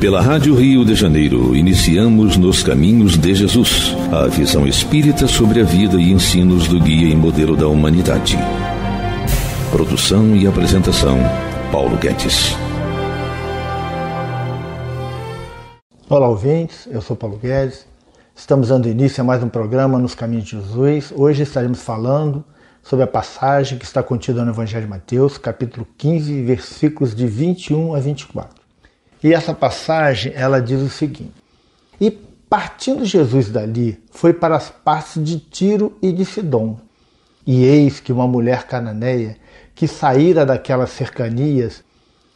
Pela Rádio Rio de Janeiro, iniciamos Nos Caminhos de Jesus, a visão espírita sobre a vida e ensinos do guia e modelo da humanidade. Produção e apresentação, Paulo Guedes. Olá, ouvintes. Eu sou Paulo Guedes. Estamos dando início a mais um programa Nos Caminhos de Jesus. Hoje estaremos falando sobre a passagem que está contida no Evangelho de Mateus, capítulo 15, versículos de 21 a 24. E essa passagem ela diz o seguinte: E partindo Jesus dali, foi para as partes de Tiro e de Sidom. E eis que uma mulher cananeia, que saíra daquelas cercanias,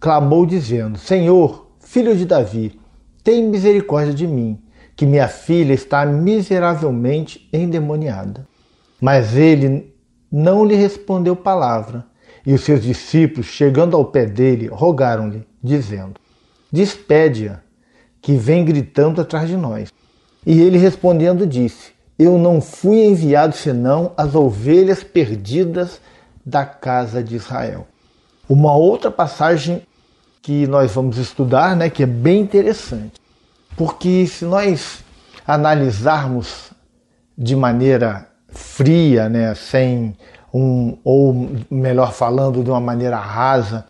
clamou dizendo: Senhor, filho de Davi, tem misericórdia de mim, que minha filha está miseravelmente endemoniada. Mas ele não lhe respondeu palavra. E os seus discípulos, chegando ao pé dele, rogaram-lhe, dizendo: Despede-a, que vem gritando atrás de nós. E ele respondendo disse: Eu não fui enviado senão as ovelhas perdidas da casa de Israel. Uma outra passagem que nós vamos estudar, né, que é bem interessante. Porque se nós analisarmos de maneira fria, né, sem um ou melhor falando, de uma maneira rasa,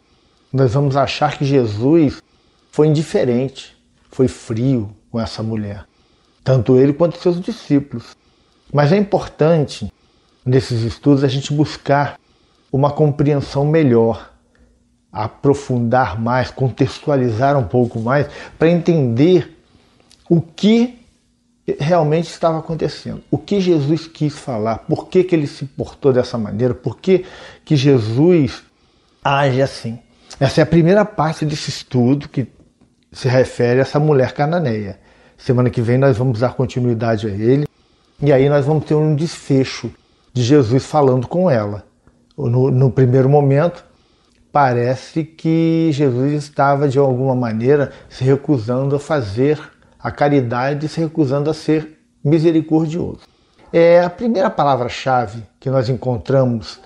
nós vamos achar que Jesus foi indiferente, foi frio com essa mulher, tanto ele quanto seus discípulos. Mas é importante, nesses estudos, a gente buscar uma compreensão melhor, aprofundar mais, contextualizar um pouco mais, para entender o que realmente estava acontecendo, o que Jesus quis falar, por que, que ele se portou dessa maneira, por que, que Jesus age assim. Essa é a primeira parte desse estudo que se refere a essa mulher cananeia. Semana que vem nós vamos dar continuidade a ele e aí nós vamos ter um desfecho de Jesus falando com ela. No, no primeiro momento, parece que Jesus estava de alguma maneira se recusando a fazer a caridade, se recusando a ser misericordioso. É a primeira palavra-chave que nós encontramos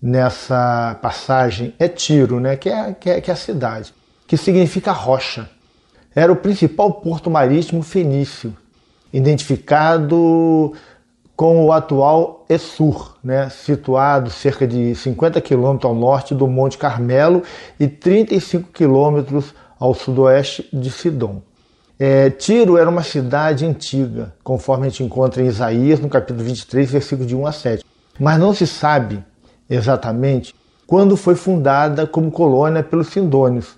nessa passagem é Tiro, né? que, é, que é, que é a cidade, que significa rocha era o principal porto marítimo fenício, identificado com o atual Essur, né, situado cerca de 50 quilômetros ao norte do Monte Carmelo e 35 quilômetros ao sudoeste de Sidom. É, Tiro era uma cidade antiga, conforme a gente encontra em Isaías, no capítulo 23, versículo de 1 a 7. Mas não se sabe exatamente quando foi fundada como colônia pelos Sindônios,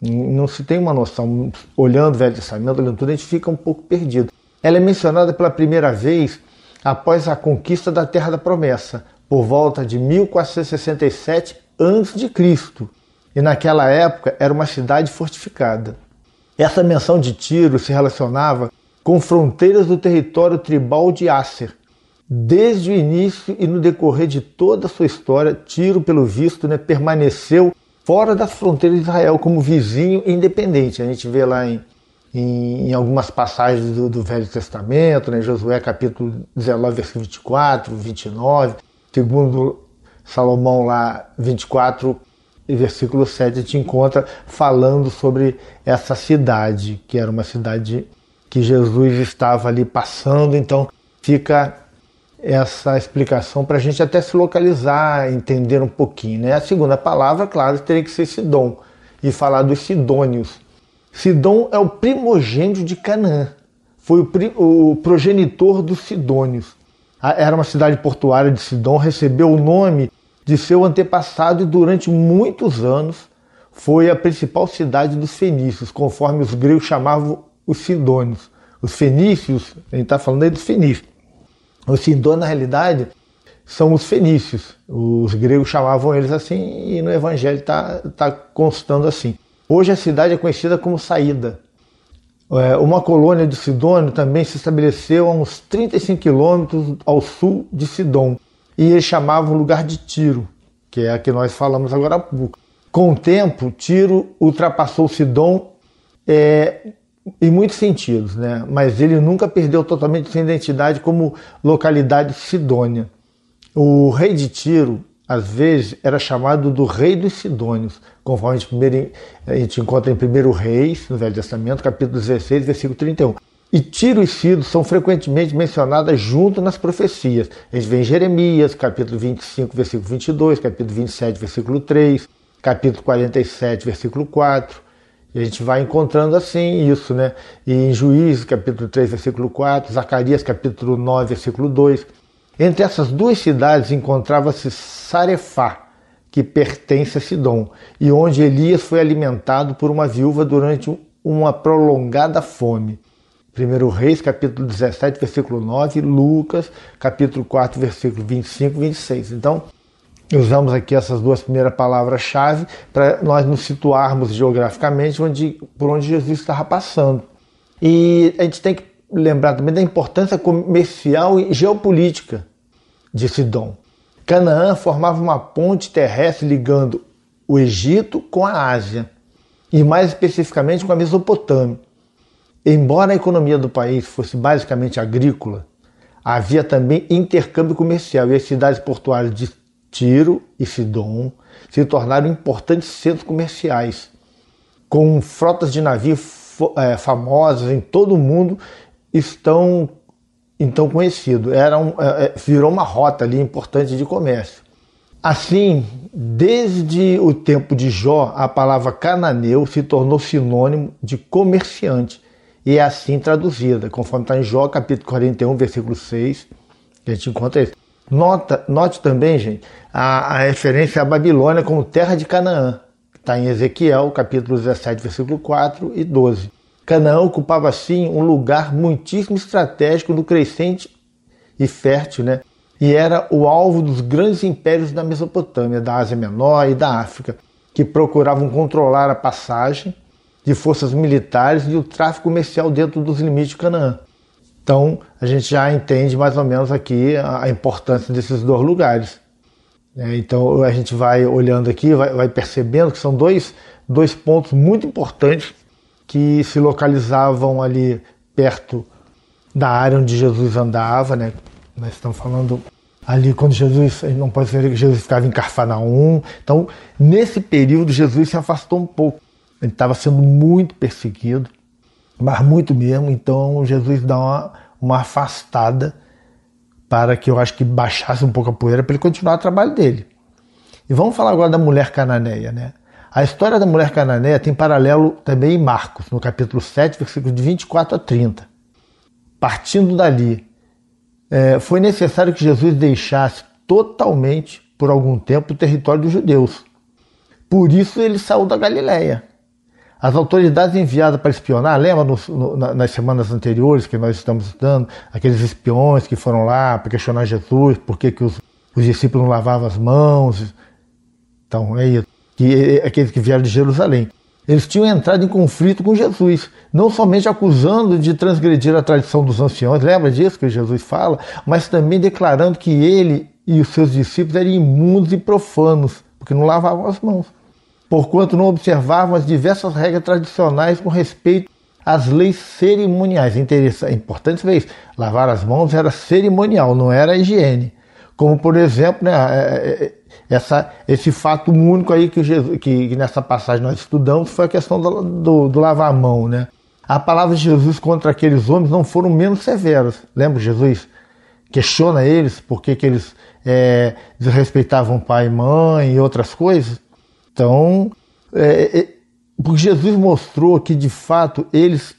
não se tem uma noção. Olhando o Velho Testamento, olhando tudo, a gente fica um pouco perdido. Ela é mencionada pela primeira vez após a conquista da Terra da Promessa, por volta de 1467 a.C. E naquela época era uma cidade fortificada. Essa menção de Tiro se relacionava com fronteiras do território tribal de Asser. Desde o início e no decorrer de toda a sua história, Tiro, pelo visto, né, permaneceu fora das fronteiras de Israel, como vizinho independente. A gente vê lá em, em, em algumas passagens do, do, Velho Testamento, né? Josué capítulo 19, versículo 24, 29, segundo Salomão lá 24, versículo 7, a gente encontra falando sobre essa cidade, que era uma cidade que Jesus estava ali passando, então fica essa explicação para a gente até se localizar, entender um pouquinho. Né? A segunda palavra, claro, teria que ser Sidom e falar dos Sidônios. Sidom é o primogênito de Canaã, foi o, o progenitor dos Sidônios. Era uma cidade portuária de Sidom, recebeu o nome de seu antepassado e durante muitos anos foi a principal cidade dos fenícios, conforme os gregos chamavam os sidônios. Os fenícios, a gente está falando aí dos fenícios o Sidon, na realidade, são os fenícios. Os gregos chamavam eles assim e no evangelho está tá constando assim. Hoje a cidade é conhecida como Saída. É, uma colônia de Sidônio também se estabeleceu a uns 35 quilômetros ao sul de Sidom e eles chamavam o lugar de Tiro, que é a que nós falamos agora há pouco. Com o tempo, Tiro ultrapassou Sidom é, em muitos sentidos, né? mas ele nunca perdeu totalmente sua identidade como localidade sidônia. O rei de Tiro, às vezes, era chamado do rei dos sidônios, conforme a gente, primeiro, a gente encontra em 1 Reis, no Velho Testamento, capítulo 16, versículo 31. E Tiro e Sido são frequentemente mencionadas junto nas profecias. A gente vê em Jeremias, capítulo 25, versículo 22, capítulo 27, versículo 3, capítulo 47, versículo 4. E a gente vai encontrando assim isso, né? E em Juízes, capítulo 3, versículo 4, Zacarias, capítulo 9, versículo 2. Entre essas duas cidades encontrava-se Sarefá, que pertence a Sidom, e onde Elias foi alimentado por uma viúva durante uma prolongada fome. 1 Reis, capítulo 17, versículo 9, Lucas, capítulo 4, versículo 25 e 26. Então, Usamos aqui essas duas primeiras palavras-chave para nós nos situarmos geograficamente onde, por onde Jesus estava passando. E a gente tem que lembrar também da importância comercial e geopolítica de Sidom. Canaã formava uma ponte terrestre ligando o Egito com a Ásia, e mais especificamente com a Mesopotâmia. Embora a economia do país fosse basicamente agrícola, havia também intercâmbio comercial e as cidades portuárias de Tiro e Sidom se tornaram importantes centros comerciais, com frotas de navios é, famosas em todo o mundo, estão então conhecido. Era um, é, é, virou uma rota ali importante de comércio. Assim, desde o tempo de Jó, a palavra cananeu se tornou sinônimo de comerciante e é assim traduzida, conforme está em Jó capítulo 41, versículo 6, que a gente encontra isso. Nota, note também, gente, a, a referência à Babilônia como terra de Canaã. Está em Ezequiel, capítulo 17, versículo 4 e 12. Canaã ocupava, assim, um lugar muitíssimo estratégico no crescente e fértil, né? E era o alvo dos grandes impérios da Mesopotâmia, da Ásia Menor e da África, que procuravam controlar a passagem de forças militares e o tráfico comercial dentro dos limites de Canaã. Então, a gente já entende mais ou menos aqui a importância desses dois lugares. Né? Então, a gente vai olhando aqui, vai, percebendo que são dois, dois pontos muito importantes que se localizavam ali perto da área onde Jesus andava, né? Nós estamos falando ali quando Jesus, não pode ser que Jesus ficava em Carfanaum. Então, nesse período, Jesus se afastou um pouco. Ele estava sendo muito perseguido mas muito mesmo. Então Jesus dá uma, uma afastada para que eu acho que baixasse um pouco a poeira para ele continuar o trabalho dele. E vamos falar agora da mulher cananeia, né? A história da mulher cananeia tem paralelo também em Marcos, no capítulo 7, versículos de 24 a 30. Partindo dali, é, foi necessário que Jesus deixasse totalmente, por algum tempo, o território dos judeus. Por isso ele saiu da Galileia as autoridades enviadas para espionar, lembra no, nas semanas anteriores que nós estamos dando, aqueles espiões que foram lá para questionar Jesus, por que, que os, os discípulos não lavavam as mãos? Então, é isso. Que, é, é, aqueles que vieram de Jerusalém. Eles tinham entrado em conflito com Jesus, não somente acusando de transgredir a tradição dos anciões, lembra disso que Jesus fala, mas também declarando que ele e os seus discípulos eram imundos e profanos, porque não lavavam as mãos porquanto não observavam as diversas regras tradicionais com respeito às leis cerimoniais. Interessante, é importante ver isso. Lavar as mãos era cerimonial, não era higiene. Como, por exemplo, né, é, é, essa, esse fato único aí que, Jesus, que, que nessa passagem nós estudamos foi a questão do, do, do lavar a mão. Né? A palavra de Jesus contra aqueles homens não foram menos severas. Lembra, Jesus questiona eles porque que eles é, desrespeitavam pai e mãe e outras coisas? Então, é, é, porque Jesus mostrou que de fato eles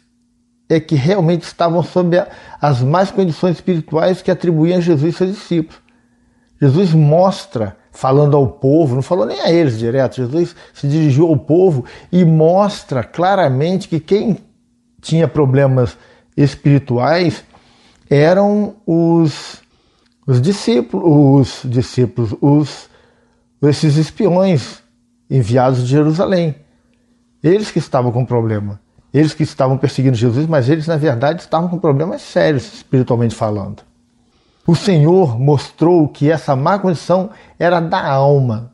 é que realmente estavam sob a, as más condições espirituais que atribuíam a Jesus seus discípulos. Jesus mostra, falando ao povo, não falou nem a eles direto, Jesus se dirigiu ao povo e mostra claramente que quem tinha problemas espirituais eram os, os discípulos, os discípulos, os, esses espiões enviados de Jerusalém. Eles que estavam com problema. Eles que estavam perseguindo Jesus, mas eles, na verdade, estavam com problemas sérios, espiritualmente falando. O Senhor mostrou que essa má condição era da alma,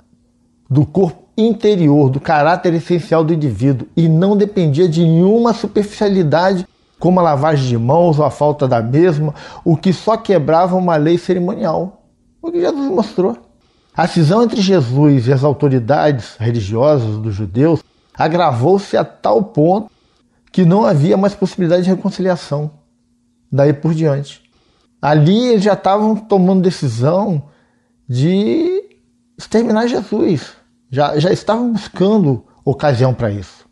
do corpo interior, do caráter essencial do indivíduo e não dependia de nenhuma superficialidade, como a lavagem de mãos ou a falta da mesma, o que só quebrava uma lei cerimonial. O que Jesus mostrou. A cisão entre Jesus e as autoridades religiosas dos judeus agravou-se a tal ponto que não havia mais possibilidade de reconciliação daí por diante. Ali eles já estavam tomando decisão de exterminar Jesus. Já, já estavam buscando ocasião para isso.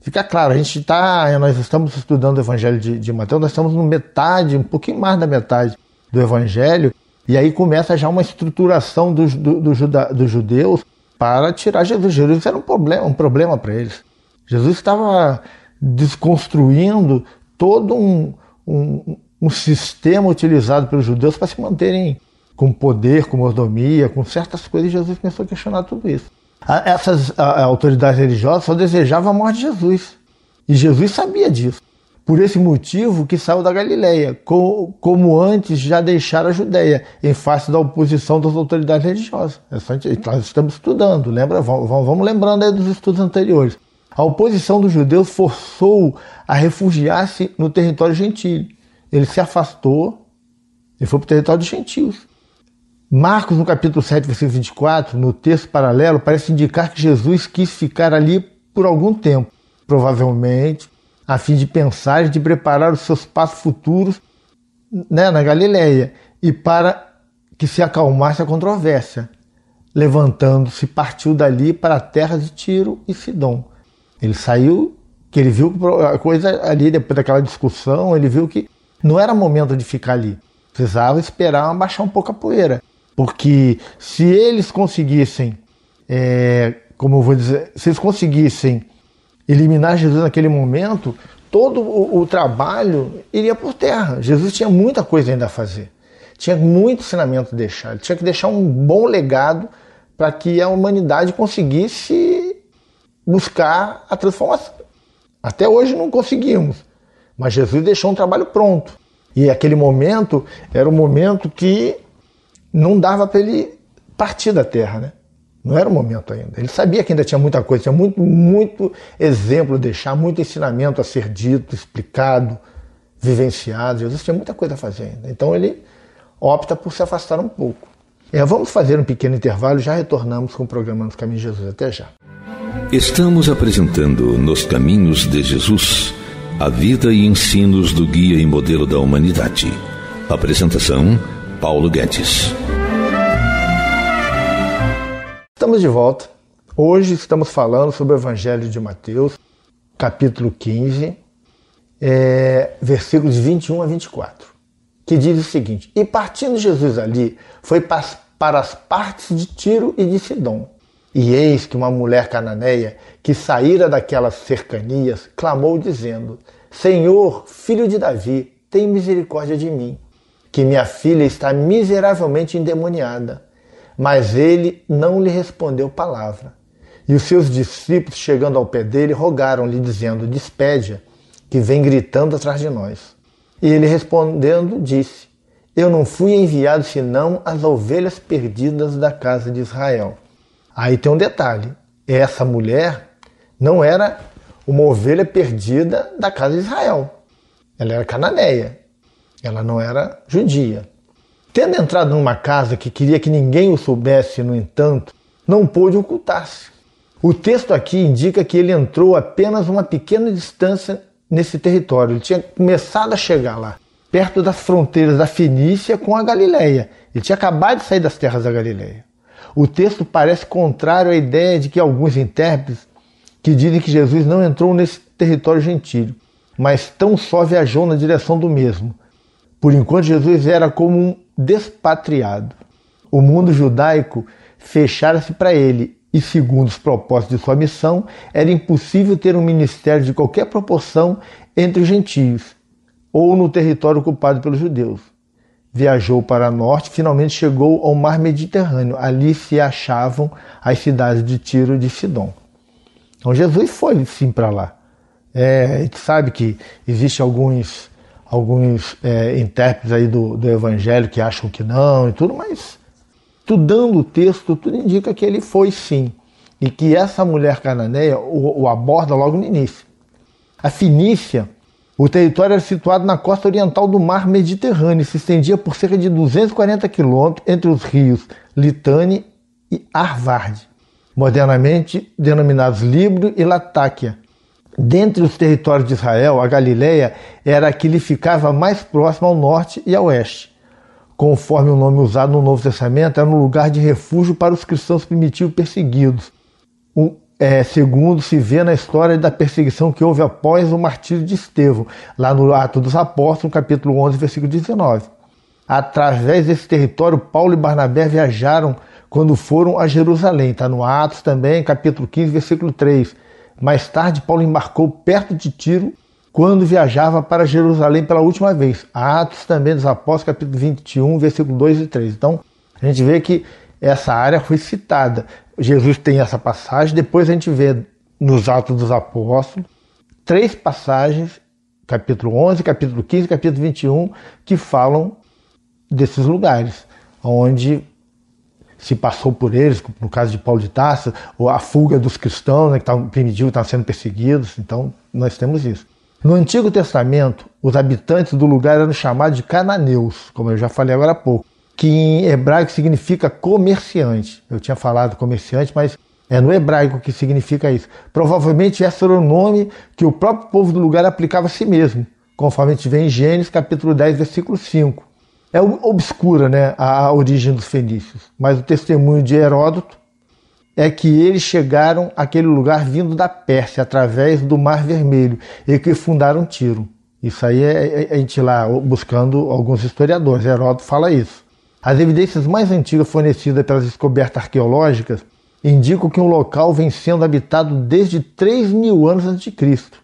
Fica claro, a gente tá, nós estamos estudando o Evangelho de, de Mateus, nós estamos no metade, um pouquinho mais da metade do Evangelho, e aí começa já uma estruturação dos, do, do judeus para tirar Jesus. Jesus era um problema um problema para eles. Jesus estava desconstruindo todo um, um, um sistema utilizado pelos judeus para se manterem com poder, com mordomia, com certas coisas. Jesus começou a questionar tudo isso. Essas autoridades religiosas só desejavam a morte de Jesus. E Jesus sabia disso. Por esse motivo que saiu da Galileia, como antes já deixara a Judéia, em face da oposição das autoridades religiosas. É nós estamos estudando, lembra? Vamos lembrando aí dos estudos anteriores. A oposição dos judeus forçou a refugiar-se no território gentil. Ele se afastou e foi para o território dos gentios. Marcos, no capítulo 7, versículo 24, no texto paralelo, parece indicar que Jesus quis ficar ali por algum tempo. Provavelmente a fim de pensar e de preparar os seus passos futuros né, na Galileia, e para que se acalmasse a controvérsia. Levantando-se, partiu dali para a terra de Tiro e Sidom. Ele saiu, que ele viu a coisa ali, depois daquela discussão, ele viu que não era momento de ficar ali. Precisava esperar baixar um pouco a poeira. Porque se eles conseguissem, é, como eu vou dizer, se eles conseguissem eliminar Jesus naquele momento, todo o, o trabalho iria por terra. Jesus tinha muita coisa ainda a fazer, tinha muito ensinamento a deixar, ele tinha que deixar um bom legado para que a humanidade conseguisse buscar a transformação. Até hoje não conseguimos, mas Jesus deixou um trabalho pronto. E aquele momento era um momento que não dava para ele partir da terra, né? Não era o momento ainda. Ele sabia que ainda tinha muita coisa, tinha muito, muito exemplo a deixar, muito ensinamento a ser dito, explicado, vivenciado. Jesus tinha muita coisa a fazer ainda. Então ele opta por se afastar um pouco. É, vamos fazer um pequeno intervalo, já retornamos com o programa Nos Caminhos de Jesus. Até já. Estamos apresentando Nos Caminhos de Jesus a vida e ensinos do guia e modelo da humanidade. Apresentação: Paulo Guedes. Estamos de volta. Hoje estamos falando sobre o Evangelho de Mateus, capítulo 15, é, versículos 21 a 24, que diz o seguinte: E partindo Jesus ali, foi para as partes de Tiro e de Sidom. E eis que uma mulher cananeia, que saíra daquelas cercanias, clamou, dizendo: Senhor, filho de Davi, tem misericórdia de mim, que minha filha está miseravelmente endemoniada. Mas ele não lhe respondeu palavra. E os seus discípulos, chegando ao pé dele, rogaram-lhe, dizendo: Despede-a, que vem gritando atrás de nós. E ele respondendo, disse: Eu não fui enviado senão as ovelhas perdidas da casa de Israel. Aí tem um detalhe: essa mulher não era uma ovelha perdida da casa de Israel. Ela era cananeia, ela não era judia. Tendo entrado numa casa que queria que ninguém o soubesse, no entanto, não pôde ocultar-se. O texto aqui indica que ele entrou apenas uma pequena distância nesse território. Ele tinha começado a chegar lá, perto das fronteiras da Fenícia com a Galileia. Ele tinha acabado de sair das terras da Galileia. O texto parece contrário à ideia de que alguns intérpretes que dizem que Jesus não entrou nesse território gentílio, mas tão só viajou na direção do mesmo. Por enquanto, Jesus era como um despatriado. O mundo judaico fechara-se para ele e, segundo os propósitos de sua missão, era impossível ter um ministério de qualquer proporção entre os gentios ou no território ocupado pelos judeus. Viajou para o norte, finalmente chegou ao mar Mediterrâneo. Ali se achavam as cidades de Tiro e de Sidom. Então Jesus foi sim para lá. É, a gente sabe que existe alguns alguns é, intérpretes aí do, do Evangelho que acham que não e tudo, mas estudando o texto, tudo indica que ele foi sim. E que essa mulher cananeia o, o aborda logo no início. A Finícia, o território era situado na costa oriental do mar Mediterrâneo e se estendia por cerca de 240 quilômetros entre os rios Litane e Arvard, modernamente denominados Libro e Latáquia, Dentre os territórios de Israel, a Galileia era a que lhe ficava mais próxima ao norte e ao oeste. Conforme o nome usado no Novo Testamento, era um lugar de refúgio para os cristãos primitivos perseguidos, um, é, segundo se vê na história da perseguição que houve após o martírio de Estevão, lá no Ato dos Apóstolos, capítulo 11, versículo 19. Através desse território, Paulo e Barnabé viajaram quando foram a Jerusalém, está no Atos também, capítulo 15, versículo 3 mais tarde, Paulo embarcou perto de Tiro quando viajava para Jerusalém pela última vez. Atos também dos Apóstolos, capítulo 21, versículo 2 e 3. Então, a gente vê que essa área foi citada. Jesus tem essa passagem, depois a gente vê nos Atos dos Apóstolos três passagens, capítulo 11, capítulo 15, capítulo 21, que falam desses lugares onde se passou por eles, no caso de Paulo de Tarso, ou a fuga dos cristãos, né, que estavam primitivos, estavam sendo perseguidos. Então, nós temos isso. No Antigo Testamento, os habitantes do lugar eram chamados de cananeus, como eu já falei agora há pouco, que em hebraico significa comerciante. Eu tinha falado comerciante, mas é no hebraico que significa isso. Provavelmente esse era o nome que o próprio povo do lugar aplicava a si mesmo, conforme a gente vê em Gênesis capítulo 10, versículo 5. É obscura né, a origem dos fenícios, mas o testemunho de Heródoto é que eles chegaram àquele lugar vindo da Pérsia, através do Mar Vermelho, e que fundaram Tiro. Isso aí é, é, é a gente lá buscando alguns historiadores. Heródoto fala isso. As evidências mais antigas fornecidas pelas descobertas arqueológicas indicam que um local vem sendo habitado desde 3 mil anos antes de Cristo.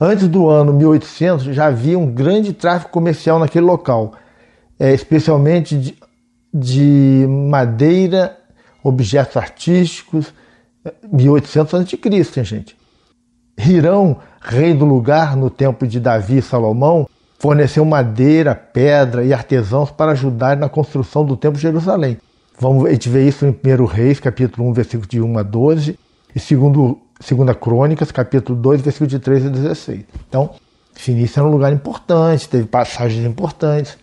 Antes do ano 1800 já havia um grande tráfico comercial naquele local é, especialmente de, de madeira, objetos artísticos, 1800 é, a.C., gente? Hirão, rei do lugar no tempo de Davi e Salomão, forneceu madeira, pedra e artesãos para ajudar na construção do templo de Jerusalém. Vamos, a gente vê isso em 1 Reis, capítulo 1, versículo de 1 a 12, e segundo, 2 Crônicas, capítulo 2, versículo de 13 a 16. Então, Finícia era um lugar importante, teve passagens importantes.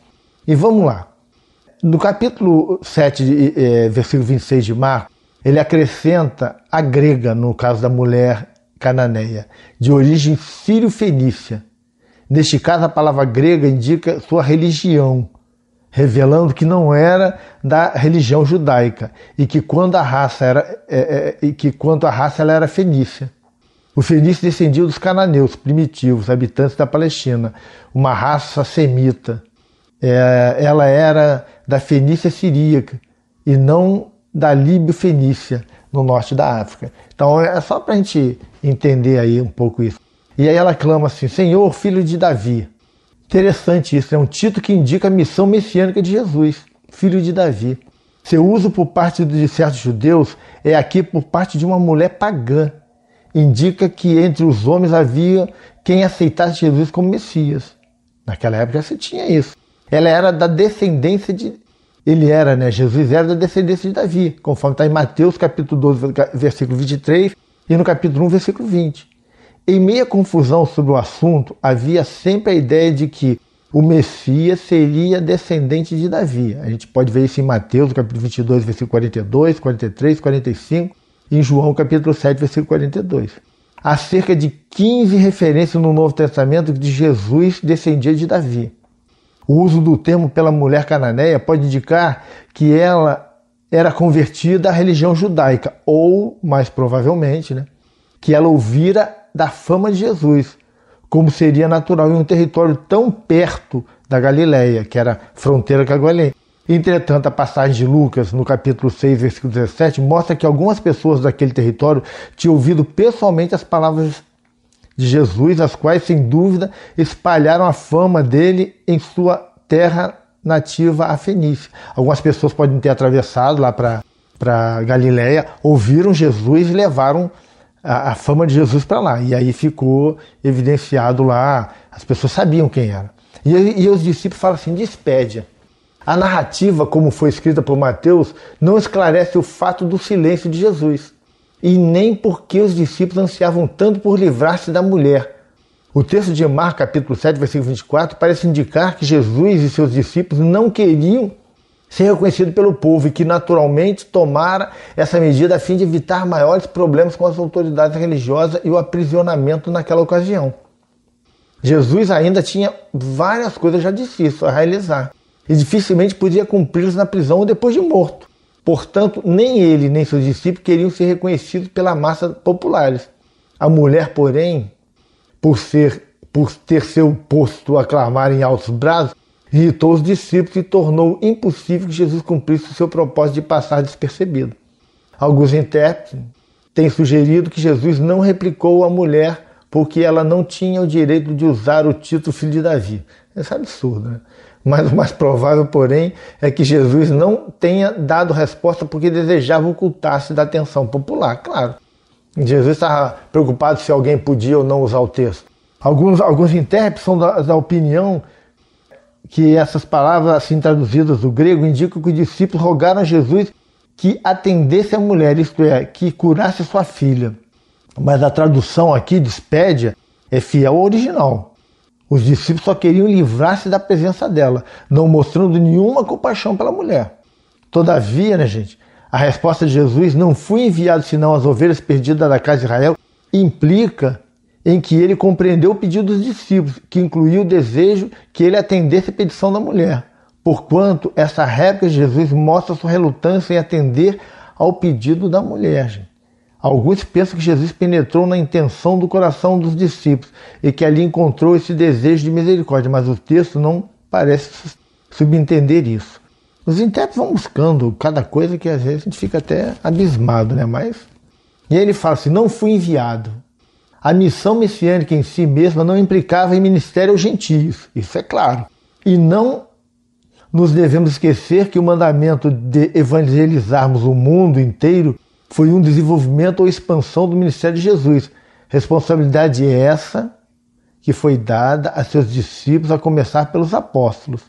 E vamos lá. No capítulo 7, eh, versículo 26 de Marcos, ele acrescenta a grega, no caso da mulher cananeia, de origem sírio-fenícia. Neste caso, a palavra grega indica sua religião, revelando que não era da religião judaica e que quando a raça era é, é, e que quanto a raça ela era fenícia. O fenício descendia dos cananeus primitivos, habitantes da Palestina, uma raça semita é, ela era da Fenícia siríaca e não da Líbio-Fenícia, no norte da África. Então é só para a gente entender aí um pouco isso. E aí ela clama assim: Senhor, filho de Davi. Interessante isso, é um título que indica a missão messiânica de Jesus, filho de Davi. Seu uso por parte de certos judeus é aqui por parte de uma mulher pagã. Indica que entre os homens havia quem aceitasse Jesus como Messias. Naquela época já se tinha isso. Ela era da descendência de. Ele era, né? Jesus era da descendência de Davi, conforme está em Mateus capítulo 12, versículo 23 e no capítulo 1, versículo 20. Em meia confusão sobre o assunto, havia sempre a ideia de que o Messias seria descendente de Davi. A gente pode ver isso em Mateus, capítulo 22, versículo 42, 43, 45, e em João, capítulo 7, versículo 42. Há cerca de 15 referências no Novo Testamento de Jesus descendia de Davi. O uso do termo pela mulher cananeia pode indicar que ela era convertida à religião judaica, ou, mais provavelmente, né, que ela ouvira da fama de Jesus, como seria natural em um território tão perto da Galileia, que era fronteira com a Galileia. Entretanto, a passagem de Lucas, no capítulo 6, versículo 17, mostra que algumas pessoas daquele território tinham ouvido pessoalmente as palavras de Jesus, as quais, sem dúvida, espalharam a fama dele em sua terra nativa, a Fenícia. Algumas pessoas podem ter atravessado lá para Galiléia, ouviram Jesus e levaram a, a fama de Jesus para lá. E aí ficou evidenciado lá, as pessoas sabiam quem era. E, e os discípulos falam assim: despede. A narrativa, como foi escrita por Mateus, não esclarece o fato do silêncio de Jesus e nem porque os discípulos ansiavam tanto por livrar-se da mulher. O texto de Marcos, capítulo 7, versículo 24, parece indicar que Jesus e seus discípulos não queriam ser reconhecidos pelo povo e que naturalmente tomara essa medida a fim de evitar maiores problemas com as autoridades religiosas e o aprisionamento naquela ocasião. Jesus ainda tinha várias coisas já difíceis a realizar e dificilmente podia cumpri-las na prisão ou depois de morto. Portanto, nem ele nem seus discípulos queriam ser reconhecidos pela massa popular. A mulher, porém, por, ser, por ter seu posto a clamar em altos braços, irritou os discípulos e tornou impossível que Jesus cumprisse o seu propósito de passar despercebido. Alguns intérpretes têm sugerido que Jesus não replicou a mulher porque ela não tinha o direito de usar o título filho de Davi. Isso é absurdo, né? Mas o mais provável, porém, é que Jesus não tenha dado resposta porque desejava ocultar-se da atenção popular, claro. Jesus estava preocupado se alguém podia ou não usar o texto. Alguns, alguns intérpretes são da, da opinião que essas palavras, assim traduzidas do grego, indicam que os discípulos rogaram a Jesus que atendesse a mulher, isto é, que curasse sua filha. Mas a tradução aqui de é fiel ao original. Os discípulos só queriam livrar-se da presença dela, não mostrando nenhuma compaixão pela mulher. Todavia, né, gente, a resposta de Jesus, não fui enviado senão às ovelhas perdidas da casa de Israel, implica em que ele compreendeu o pedido dos discípulos, que incluiu o desejo que ele atendesse a petição da mulher. Porquanto, essa réplica de Jesus mostra sua relutância em atender ao pedido da mulher. Gente. Alguns pensam que Jesus penetrou na intenção do coração dos discípulos e que ali encontrou esse desejo de misericórdia, mas o texto não parece subentender isso. Os intérpretes vão buscando cada coisa que às vezes a gente fica até abismado, né? Mas. E aí ele fala assim: não fui enviado. A missão messiânica em si mesma não implicava em ministério aos gentios, isso é claro. E não nos devemos esquecer que o mandamento de evangelizarmos o mundo inteiro foi um desenvolvimento ou expansão do ministério de Jesus. Responsabilidade é essa que foi dada a seus discípulos, a começar pelos apóstolos.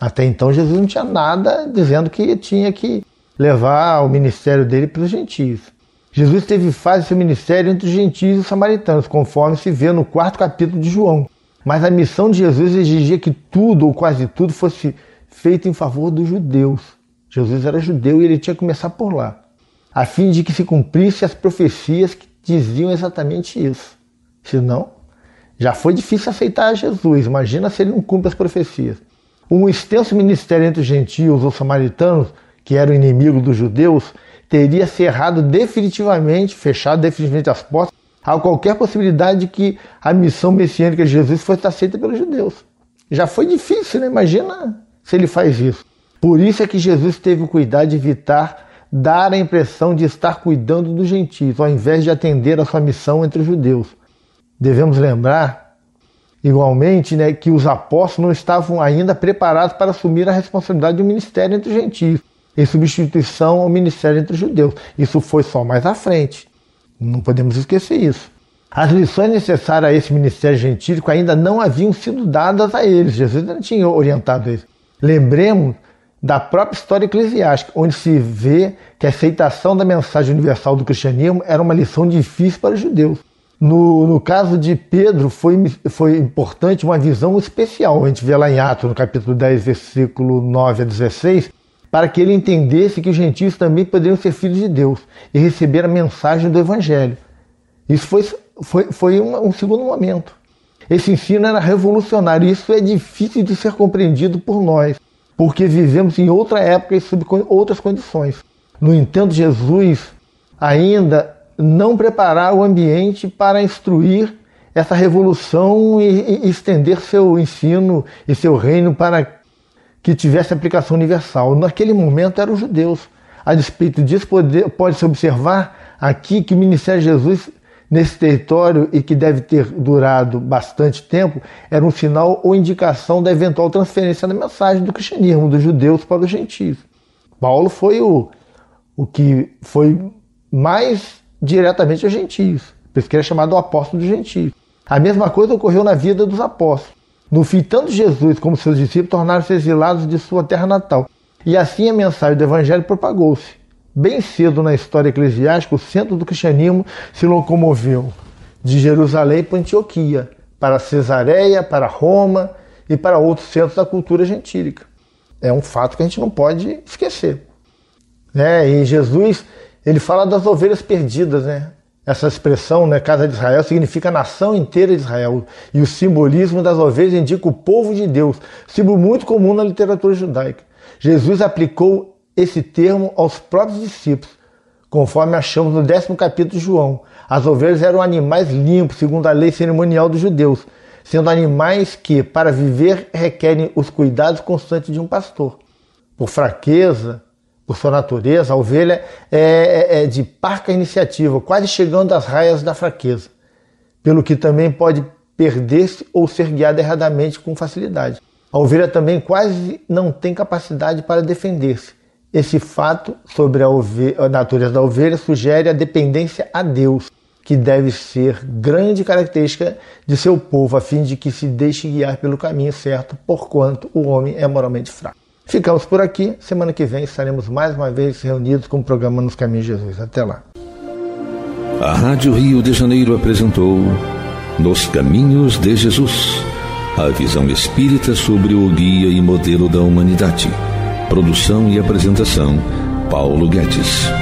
Até então, Jesus não tinha nada dizendo que tinha que levar o ministério dele para os gentios. Jesus teve fase seu ministério entre os gentios e os samaritanos, conforme se vê no quarto capítulo de João. Mas a missão de Jesus exigia que tudo ou quase tudo fosse feito em favor dos judeus. Jesus era judeu e ele tinha que começar por lá a fim de que se cumprisse as profecias que diziam exatamente isso. Senão, já foi difícil aceitar Jesus, imagina se ele não cumpre as profecias. Um extenso ministério entre os gentios ou samaritanos, que era o inimigo dos judeus, teria cerrado definitivamente, fechado definitivamente as portas a qualquer possibilidade de que a missão messiânica de Jesus fosse aceita pelos judeus. Já foi difícil, né? imagina se ele faz isso. Por isso é que Jesus teve o cuidado de evitar dar a impressão de estar cuidando dos gentios, ao invés de atender a sua missão entre os judeus. Devemos lembrar, igualmente, né, que os apóstolos não estavam ainda preparados para assumir a responsabilidade do ministério entre os gentios, em substituição ao ministério entre os judeus. Isso foi só mais à frente. Não podemos esquecer isso. As lições necessárias a esse ministério gentílico ainda não haviam sido dadas a eles. Jesus não tinha orientado eles. Lembremos da própria história eclesiástica, onde se vê que a aceitação da mensagem universal do cristianismo era uma lição difícil para os judeus. No, no caso de Pedro, foi, foi importante uma visão especial, a gente vê lá em Atos, no capítulo 10, versículo 9 a 16, para que ele entendesse que os gentios também poderiam ser filhos de Deus e receber a mensagem do Evangelho. Isso foi, foi, foi um, um segundo momento. Esse ensino era revolucionário, isso é difícil de ser compreendido por nós porque vivemos em outra época e sob outras condições. No entanto, Jesus ainda não preparara o ambiente para instruir essa revolução e, e estender seu ensino e seu reino para que tivesse aplicação universal. Naquele momento eram os judeus. A despeito disso, pode-se observar aqui que o ministério de Jesus nesse território e que deve ter durado bastante tempo, era um sinal ou indicação da eventual transferência da mensagem do cristianismo, dos judeus para os gentios. Paulo foi o, o que foi mais diretamente aos gentios, por isso que ele é chamado o apóstolo dos gentios. A mesma coisa ocorreu na vida dos apóstolos. No fim, tanto Jesus como seus discípulos tornaram-se exilados de sua terra natal. E assim a mensagem do Evangelho propagou-se Bem cedo na história eclesiástica, o centro do cristianismo se locomoveu de Jerusalém para Antioquia, para Cesareia, para Roma e para outros centros da cultura gentílica. É um fato que a gente não pode esquecer. Né? E Jesus ele fala das ovelhas perdidas, né? Essa expressão, né, casa de Israel, significa a nação inteira de Israel. E o simbolismo das ovelhas indica o povo de Deus, símbolo muito comum na literatura judaica. Jesus aplicou esse termo aos próprios discípulos, conforme achamos no décimo capítulo de João. As ovelhas eram animais limpos, segundo a lei cerimonial dos judeus, sendo animais que, para viver, requerem os cuidados constantes de um pastor. Por fraqueza, por sua natureza, a ovelha é, é, é de parca iniciativa, quase chegando às raias da fraqueza, pelo que também pode perder-se ou ser guiada erradamente com facilidade. A ovelha também quase não tem capacidade para defender-se, esse fato sobre a, ovelha, a natureza da ovelha sugere a dependência a Deus, que deve ser grande característica de seu povo, a fim de que se deixe guiar pelo caminho certo, porquanto o homem é moralmente fraco. Ficamos por aqui. Semana que vem estaremos mais uma vez reunidos com o programa Nos Caminhos de Jesus. Até lá. A Rádio Rio de Janeiro apresentou Nos Caminhos de Jesus a visão espírita sobre o guia e modelo da humanidade Produção e apresentação: Paulo Guedes.